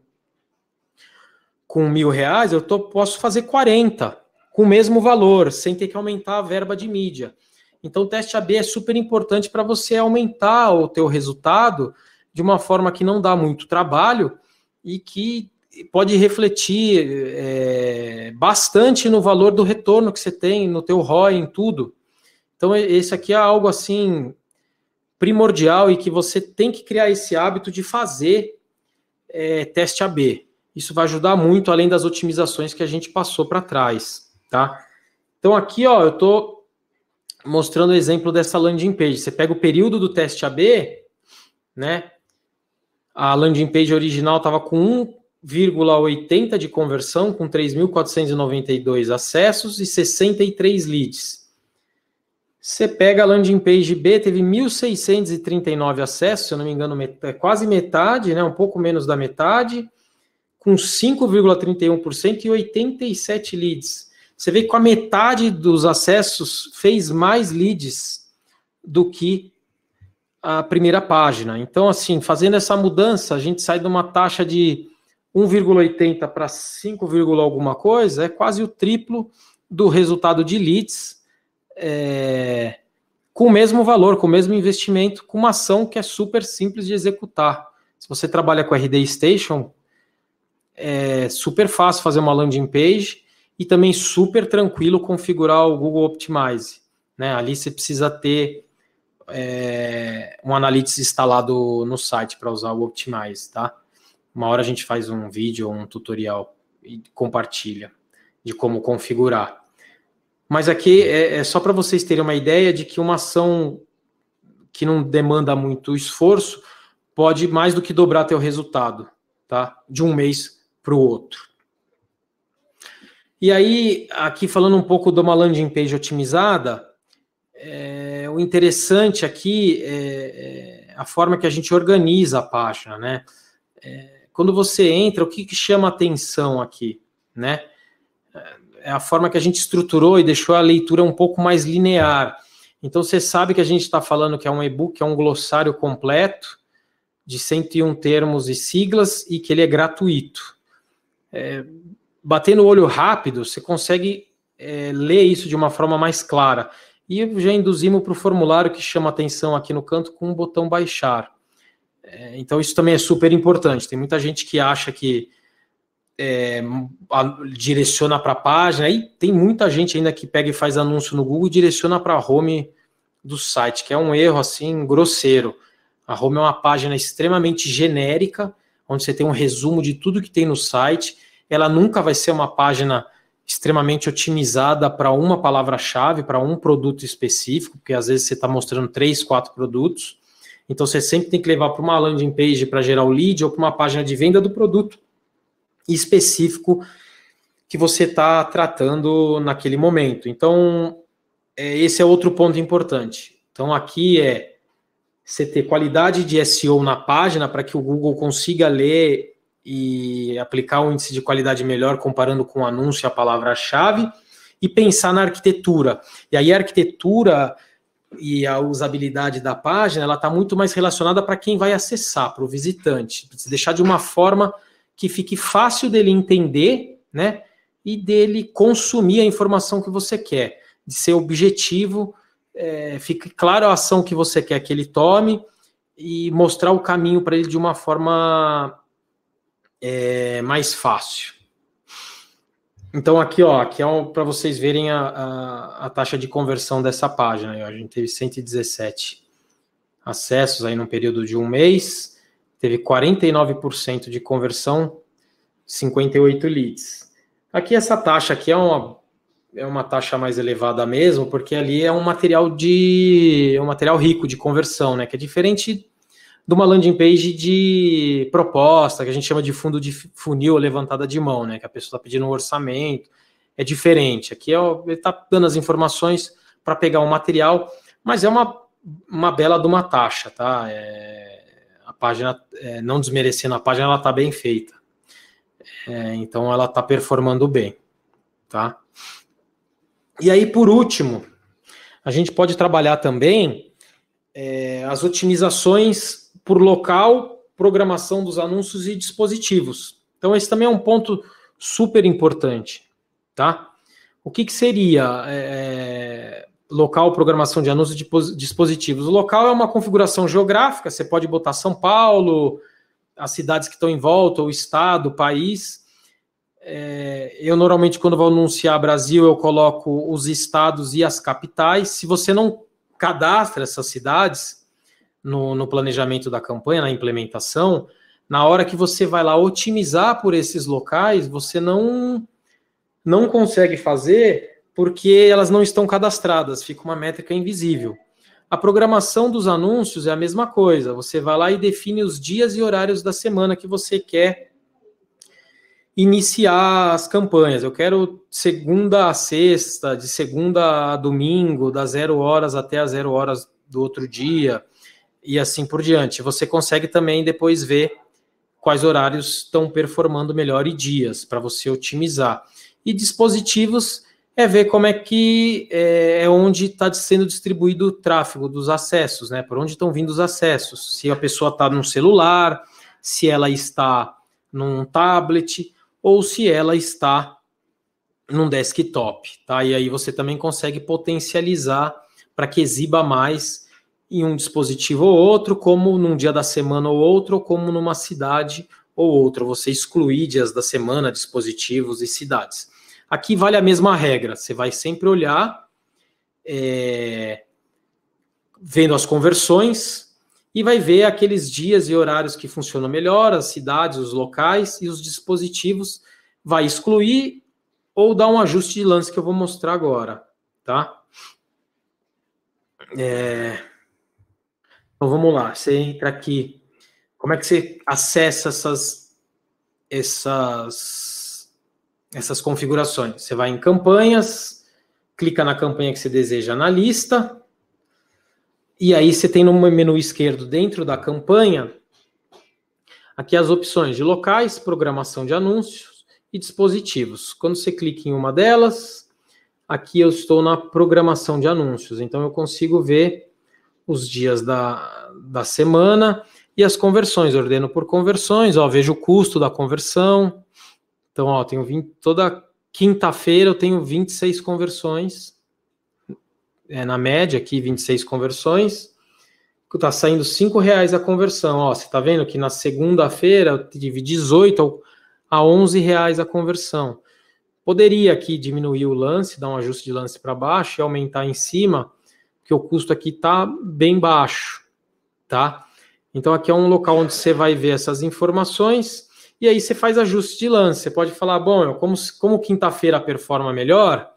com mil reais, eu tô, posso fazer 40 com o mesmo valor, sem ter que aumentar a verba de mídia. Então o teste AB é super importante para você aumentar o teu resultado de uma forma que não dá muito trabalho e que pode refletir é, bastante no valor do retorno que você tem, no teu ROI, em tudo. Então, esse aqui é algo assim primordial e que você tem que criar esse hábito de fazer é, teste AB. Isso vai ajudar muito, além das otimizações que a gente passou para trás, tá? Então, aqui, ó, eu estou mostrando o exemplo dessa landing page. Você pega o período do teste AB, né? A landing page original estava com um 1,80 de conversão com 3.492 acessos e 63 leads. Você pega a landing page B, teve 1.639 acessos, se eu não me engano, é quase metade, né, um pouco menos da metade, com 5,31% e 87 leads. Você vê que com a metade dos acessos fez mais leads do que a primeira página. Então, assim, fazendo essa mudança, a gente sai de uma taxa de 1,80 para 5, alguma coisa é quase o triplo do resultado de leads é, com o mesmo valor, com o mesmo investimento, com uma ação que é super simples de executar. Se você trabalha com RD Station, é super fácil fazer uma landing page e também super tranquilo configurar o Google Optimize. Né? Ali você precisa ter é, um Analytics instalado no site para usar o Optimize, tá? Uma hora a gente faz um vídeo ou um tutorial e compartilha de como configurar. Mas aqui é, é só para vocês terem uma ideia de que uma ação que não demanda muito esforço pode mais do que dobrar teu resultado, tá? De um mês para o outro. E aí, aqui falando um pouco de uma landing page otimizada, é, o interessante aqui é, é, a forma que a gente organiza a página, né? É, quando você entra, o que, que chama atenção aqui, né? É a forma que a gente estruturou e deixou a leitura um pouco mais linear. Então você sabe que a gente está falando que é um e-book, é um glossário completo de 101 termos e siglas e que ele é gratuito. É, batendo o olho rápido, você consegue é, ler isso de uma forma mais clara. E já induzimos para o formulário que chama atenção aqui no canto com o botão baixar. É, então, isso também é super importante. Tem muita gente que acha que é, a, direciona para a página, e tem muita gente ainda que pega e faz anúncio no Google e direciona para a home do site, que é um erro assim grosseiro. A home é uma página extremamente genérica, onde você tem um resumo de tudo que tem no site. Ela nunca vai ser uma página extremamente otimizada para uma palavra-chave, para um produto específico, porque às vezes você está mostrando três, quatro produtos. Então você sempre tem que levar para uma landing page para gerar o lead ou para uma página de venda do produto específico que você está tratando naquele momento. Então é, esse é outro ponto importante. Então aqui é você ter qualidade de SEO na página para que o Google consiga ler e aplicar um índice de qualidade melhor comparando com o anúncio e a palavra-chave e pensar na arquitetura. E aí a arquitetura e a usabilidade da página, ela está muito mais relacionada para quem vai acessar, para o visitante. Precisa deixar de uma forma que fique fácil dele entender, né? E dele consumir a informação que você quer, de ser objetivo, é, fique claro a ação que você quer que ele tome e mostrar o caminho para ele de uma forma é, mais fácil. Então aqui, ó, aqui é um, para vocês verem a, a, a, taxa de conversão dessa página. Aí, ó, a gente teve 117 acessos aí num período de um mês, teve 49% de conversão, 58 leads. Aqui essa taxa aqui é uma é uma taxa mais elevada mesmo, porque ali é um material de é um material rico de conversão, né? Que é diferente de uma landing page de proposta, que a gente chama de fundo de funil levantada de mão, né? Que a pessoa está pedindo um orçamento. É diferente. Aqui é, ele está dando as informações para pegar o um material, mas é uma, uma bela de uma taxa, tá? É, a página, é, não desmerecendo a página, ela está bem feita. É, então ela está performando bem, tá? E aí, por último, a gente pode trabalhar também é, as otimizações por local, programação dos anúncios e dispositivos. Então, esse também é um ponto super importante, tá? O que, que seria é, é local, programação de anúncios e dispositivos? O local é uma configuração geográfica, você pode botar São Paulo, as cidades que estão em volta, o estado, o país. É, eu normalmente, quando vou anunciar Brasil, eu coloco os estados e as capitais. Se você não cadastra essas cidades, no, no planejamento da campanha, na implementação, na hora que você vai lá otimizar por esses locais, você não não consegue fazer porque elas não estão cadastradas, fica uma métrica invisível. A programação dos anúncios é a mesma coisa. Você vai lá e define os dias e horários da semana que você quer iniciar as campanhas. Eu quero segunda a sexta, de segunda a domingo, das zero horas até as zero horas do outro dia e assim por diante. Você consegue também depois ver quais horários estão performando melhor e dias para você otimizar. E dispositivos é ver como é que é, é onde está sendo distribuído o tráfego dos acessos, né? Por onde estão vindo os acessos? Se a pessoa está num celular, se ela está num tablet ou se ela está num desktop, tá? E aí você também consegue potencializar para que exiba mais em um dispositivo ou outro, como num dia da semana ou outro, ou como numa cidade ou outra. Você excluir dias da semana, dispositivos e cidades. Aqui vale a mesma regra. Você vai sempre olhar, é, vendo as conversões, e vai ver aqueles dias e horários que funcionam melhor, as cidades, os locais e os dispositivos. Vai excluir ou dar um ajuste de lance que eu vou mostrar agora, tá? É... Então vamos lá, você entra aqui. Como é que você acessa essas essas essas configurações? Você vai em campanhas, clica na campanha que você deseja na lista. E aí você tem no menu esquerdo dentro da campanha aqui as opções de locais, programação de anúncios e dispositivos. Quando você clica em uma delas, aqui eu estou na programação de anúncios, então eu consigo ver os dias da, da semana e as conversões. Ordeno por conversões, ó, vejo o custo da conversão. Então, ó, tenho 20, toda quinta-feira eu tenho 26 conversões. É, na média aqui, 26 conversões. está saindo R$ reais a conversão. Ó, você está vendo que na segunda-feira eu tive 18 a 11 reais a conversão. Poderia aqui diminuir o lance, dar um ajuste de lance para baixo e aumentar em cima que o custo aqui está bem baixo, tá? Então aqui é um local onde você vai ver essas informações e aí você faz ajuste de lance. Você pode falar, bom, eu, como, como quinta-feira performa melhor,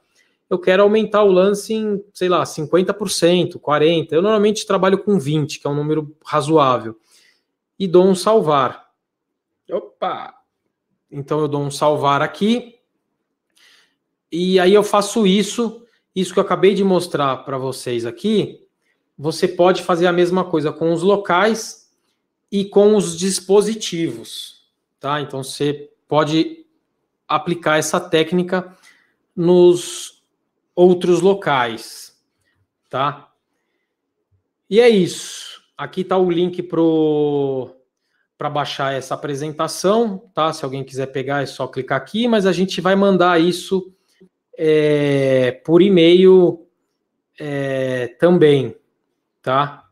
eu quero aumentar o lance em, sei lá, 50%, 40%. Eu normalmente trabalho com 20%, que é um número razoável. E dou um salvar. Opa! Então eu dou um salvar aqui. E aí eu faço isso isso que eu acabei de mostrar para vocês aqui, você pode fazer a mesma coisa com os locais e com os dispositivos, tá? Então você pode aplicar essa técnica nos outros locais, tá? E é isso. Aqui está o link para baixar essa apresentação, tá? Se alguém quiser pegar, é só clicar aqui, mas a gente vai mandar isso é, por e-mail é, também, tá?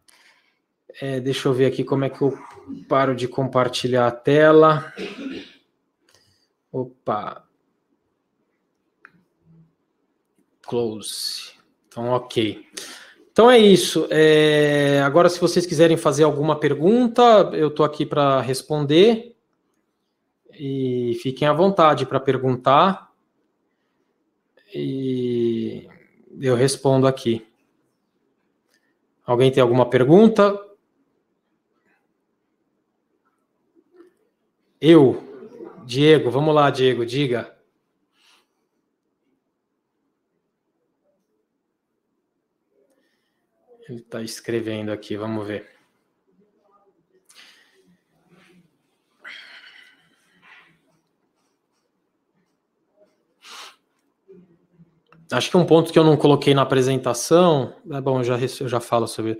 É, deixa eu ver aqui como é que eu paro de compartilhar a tela. Opa. Close. Então, ok. Então é isso. É... Agora, se vocês quiserem fazer alguma pergunta, eu estou aqui para responder. E fiquem à vontade para perguntar e eu respondo aqui. Alguém tem alguma pergunta? Eu, Diego, vamos lá, Diego, diga. Ele está escrevendo aqui, vamos ver. acho que um ponto que eu não coloquei na apresentação, é bom, eu já, eu já falo sobre.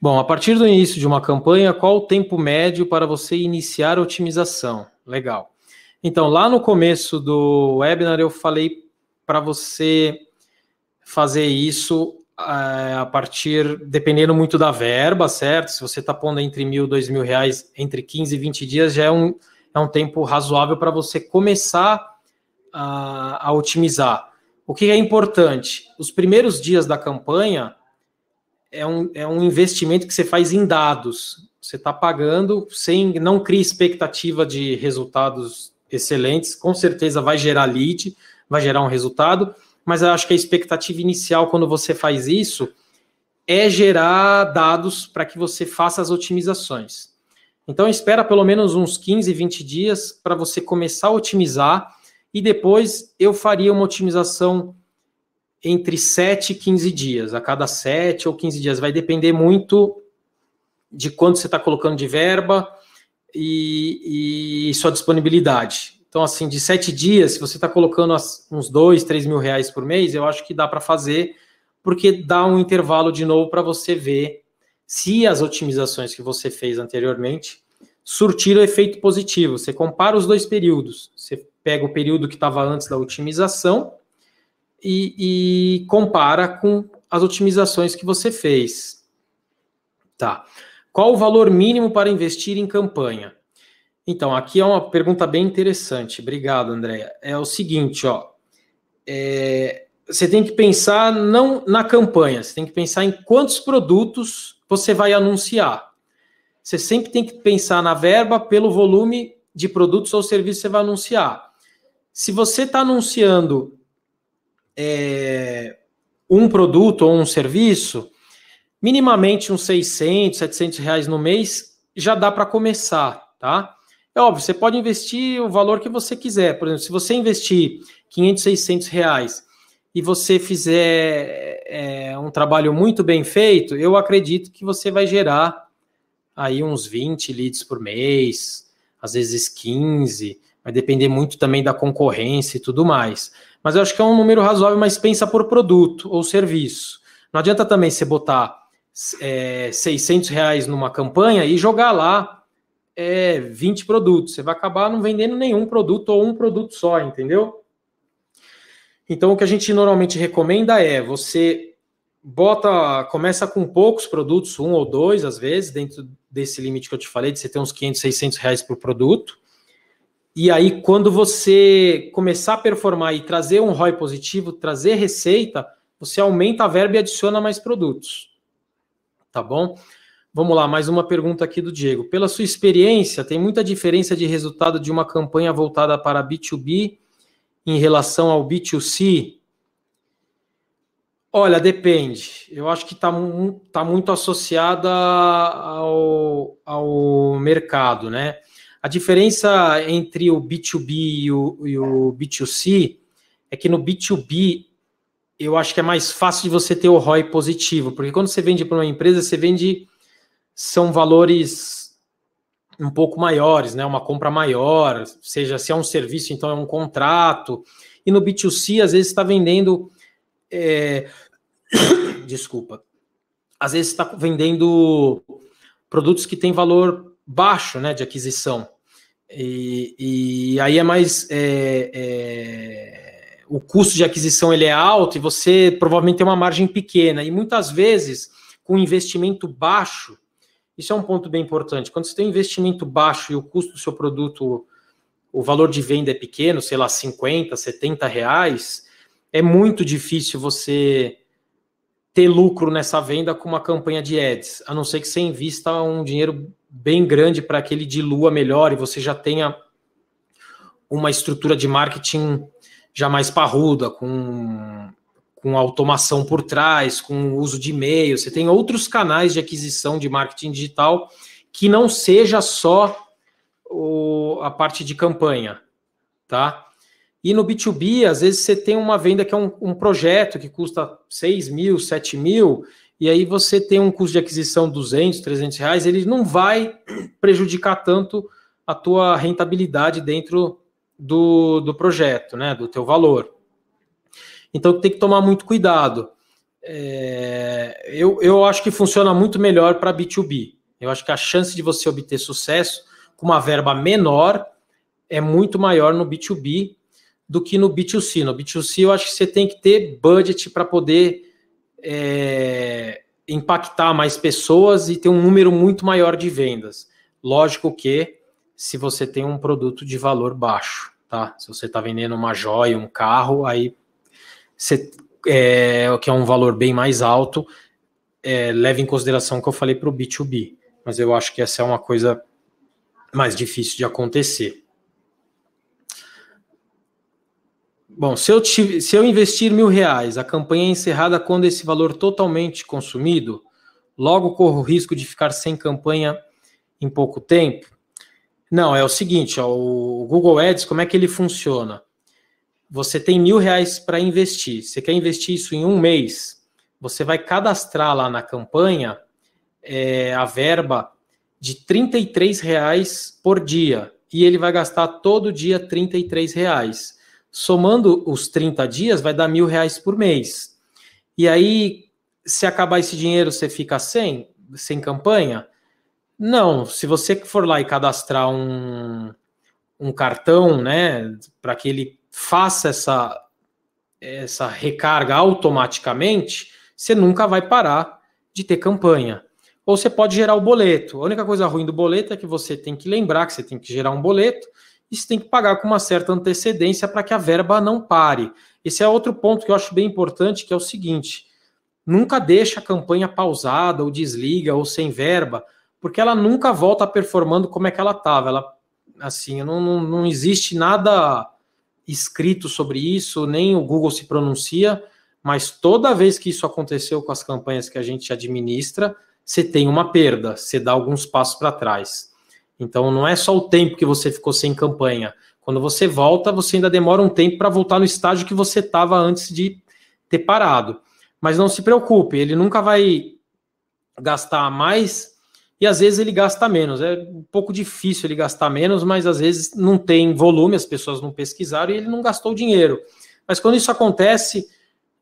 Bom, a partir do início de uma campanha, qual o tempo médio para você iniciar a otimização? Legal. Então, lá no começo do webinar, eu falei para você fazer isso é, a partir, dependendo muito da verba, certo? Se você está pondo entre mil e dois mil reais, entre 15 e 20 dias, já é um, é um tempo razoável para você começar a, a otimizar. O que é importante? Os primeiros dias da campanha é um, é um investimento que você faz em dados. Você está pagando sem não cria expectativa de resultados excelentes. Com certeza vai gerar lead, vai gerar um resultado, mas eu acho que a expectativa inicial quando você faz isso é gerar dados para que você faça as otimizações. Então espera pelo menos uns 15, 20 dias para você começar a otimizar e depois eu faria uma otimização entre 7 e 15 dias, a cada 7 ou 15 dias. Vai depender muito de quanto você está colocando de verba e, e, sua disponibilidade. Então, assim, de 7 dias, se você está colocando uns 2, 3 mil reais por mês, eu acho que dá para fazer, porque dá um intervalo de novo para você ver se as otimizações que você fez anteriormente surtiram efeito positivo. Você compara os dois períodos, você pega o período que estava antes da otimização e, e, compara com as otimizações que você fez. Tá. Qual o valor mínimo para investir em campanha? Então, aqui é uma pergunta bem interessante. Obrigado, Andréia. É o seguinte, ó. É, você tem que pensar não na campanha, você tem que pensar em quantos produtos você vai anunciar. Você sempre tem que pensar na verba pelo volume de produtos ou serviços que você vai anunciar se você está anunciando é, um produto ou um serviço, minimamente uns 600, 700 reais no mês já dá para começar, tá? É óbvio, você pode investir o valor que você quiser. Por exemplo, se você investir 500, 600 reais e você fizer é, um trabalho muito bem feito, eu acredito que você vai gerar aí uns 20 leads por mês, às vezes 15. Vai depender muito também da concorrência e tudo mais. Mas eu acho que é um número razoável, mas pensa por produto ou serviço. Não adianta também você botar é, 600 reais numa campanha e jogar lá é, 20 produtos. Você vai acabar não vendendo nenhum produto ou um produto só, entendeu? Então, o que a gente normalmente recomenda é você bota, começa com poucos produtos, um ou dois, às vezes, dentro desse limite que eu te falei, de você ter uns 500, 600 reais por produto. E aí, quando você começar a performar e trazer um ROI positivo, trazer receita, você aumenta a verba e adiciona mais produtos. Tá bom? Vamos lá, mais uma pergunta aqui do Diego. Pela sua experiência, tem muita diferença de resultado de uma campanha voltada para B2B em relação ao B2C? Olha, depende. Eu acho que está tá muito associada ao, ao mercado, né? A diferença entre o B2B e o, e o B2C é que no B2B eu acho que é mais fácil de você ter o ROI positivo, porque quando você vende para uma empresa, você vende são valores um pouco maiores, né? Uma compra maior, seja se é um serviço, então é um contrato. E no B2C, às vezes está vendendo. É... Desculpa. Às vezes está vendendo produtos que têm valor baixo né, de aquisição. E, e aí é mais. É, é, o custo de aquisição ele é alto e você provavelmente tem uma margem pequena. E muitas vezes, com investimento baixo, isso é um ponto bem importante. Quando você tem investimento baixo e o custo do seu produto, o valor de venda é pequeno, sei lá, 50, 70 reais, é muito difícil você ter lucro nessa venda com uma campanha de ads, a não ser que você invista um dinheiro bem grande para que ele dilua melhor e você já tenha uma estrutura de marketing já mais parruda, com, com automação por trás, com uso de e-mail. Você tem outros canais de aquisição de marketing digital que não seja só o, a parte de campanha, tá? E no B2B, às vezes você tem uma venda que é um, um projeto que custa 6 mil, 7 mil, e aí você tem um custo de aquisição 200, 300 reais, ele não vai prejudicar tanto a tua rentabilidade dentro do, do projeto, né, do teu valor. Então tem que tomar muito cuidado. É, eu, eu acho que funciona muito melhor para B2B. Eu acho que a chance de você obter sucesso com uma verba menor é muito maior no B2B do que no B2C. No B2C, eu acho que você tem que ter budget para poder é, impactar mais pessoas e ter um número muito maior de vendas. Lógico que se você tem um produto de valor baixo, tá? Se você está vendendo uma joia, um carro, aí você, é, que é um valor bem mais alto, é, leve em consideração o que eu falei para o B2B. Mas eu acho que essa é uma coisa mais difícil de acontecer. Bom, se eu, tive, se eu investir mil reais, a campanha é encerrada quando esse valor totalmente consumido, logo corro o risco de ficar sem campanha em pouco tempo? Não, é o seguinte, ó, o Google Ads, como é que ele funciona? Você tem mil reais para investir, você quer investir isso em um mês, você vai cadastrar lá na campanha é, a verba de 33 reais por dia e ele vai gastar todo dia 33 reais somando os 30 dias, vai dar mil reais por mês. E aí, se acabar esse dinheiro, você fica sem, sem campanha? Não, se você for lá e cadastrar um, um cartão, né, para que ele faça essa, essa recarga automaticamente, você nunca vai parar de ter campanha. Ou você pode gerar o boleto. A única coisa ruim do boleto é que você tem que lembrar que você tem que gerar um boleto e tem que pagar com uma certa antecedência para que a verba não pare. Esse é outro ponto que eu acho bem importante, que é o seguinte: nunca deixa a campanha pausada, ou desliga, ou sem verba, porque ela nunca volta performando como é que ela estava. Ela, assim, não, não, não existe nada escrito sobre isso, nem o Google se pronuncia, mas toda vez que isso aconteceu com as campanhas que a gente administra, você tem uma perda, você dá alguns passos para trás. Então não é só o tempo que você ficou sem campanha. Quando você volta, você ainda demora um tempo para voltar no estágio que você estava antes de ter parado. Mas não se preocupe, ele nunca vai gastar mais e às vezes ele gasta menos. É um pouco difícil ele gastar menos, mas às vezes não tem volume, as pessoas não pesquisaram e ele não gastou dinheiro. Mas quando isso acontece,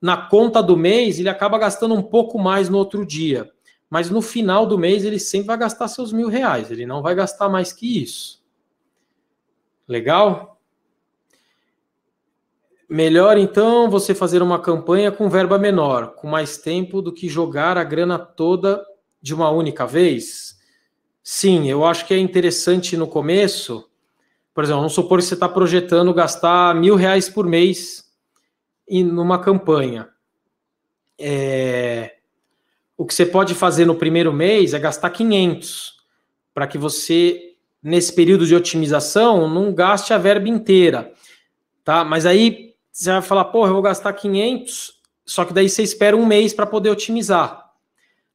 na conta do mês, ele acaba gastando um pouco mais no outro dia mas no final do mês ele sempre vai gastar seus mil reais, ele não vai gastar mais que isso. Legal? Melhor então você fazer uma campanha com verba menor, com mais tempo do que jogar a grana toda de uma única vez? Sim, eu acho que é interessante no começo. Por exemplo, vamos supor que você está projetando gastar mil reais por mês em numa campanha. É, o que você pode fazer no primeiro mês é gastar 500 para que você nesse período de otimização não gaste a verba inteira, tá? Mas aí você vai falar, porra, eu vou gastar 500, só que daí você espera um mês para poder otimizar.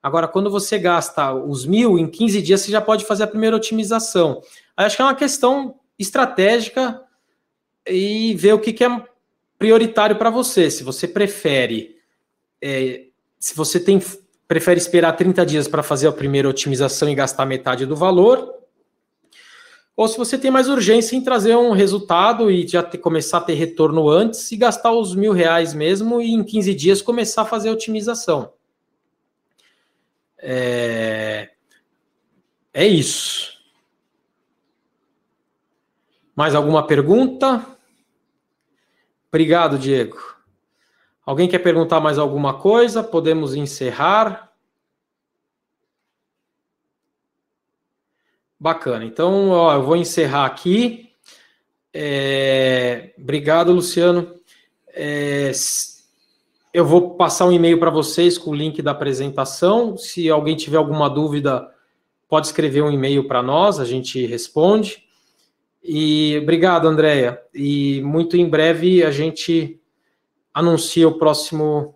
Agora, quando você gasta os mil, em 15 dias você já pode fazer a primeira otimização. Aí acho que é uma questão estratégica e ver o que, que é prioritário para você. Se você prefere, é, se você tem prefere esperar 30 dias para fazer a primeira otimização e gastar metade do valor. Ou se você tem mais urgência em trazer um resultado e já ter, começar a ter retorno antes e gastar os mil reais mesmo e em 15 dias começar a fazer a otimização. É, é isso. Mais alguma pergunta? Obrigado, Diego. Alguém quer perguntar mais alguma coisa? Podemos encerrar. Bacana. Então, ó, eu vou encerrar aqui. É... Obrigado, Luciano. É... Eu vou passar um e-mail para vocês com o link da apresentação. Se alguém tiver alguma dúvida, pode escrever um e-mail para nós, a gente responde. E obrigado, Andréia. E muito em breve a gente anuncia o próximo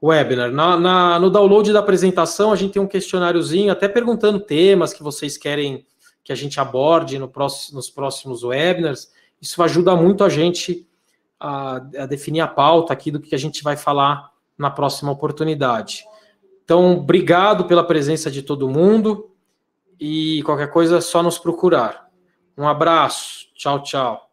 webinar. Na, na, no download da apresentação, a gente tem um questionáriozinho, até perguntando temas que vocês querem que a gente aborde no próximo, nos próximos webinars. Isso ajuda muito a gente a, a definir a pauta aqui do que a gente vai falar na próxima oportunidade. Então, obrigado pela presença de todo mundo e qualquer coisa é só nos procurar. Um abraço. Tchau, tchau.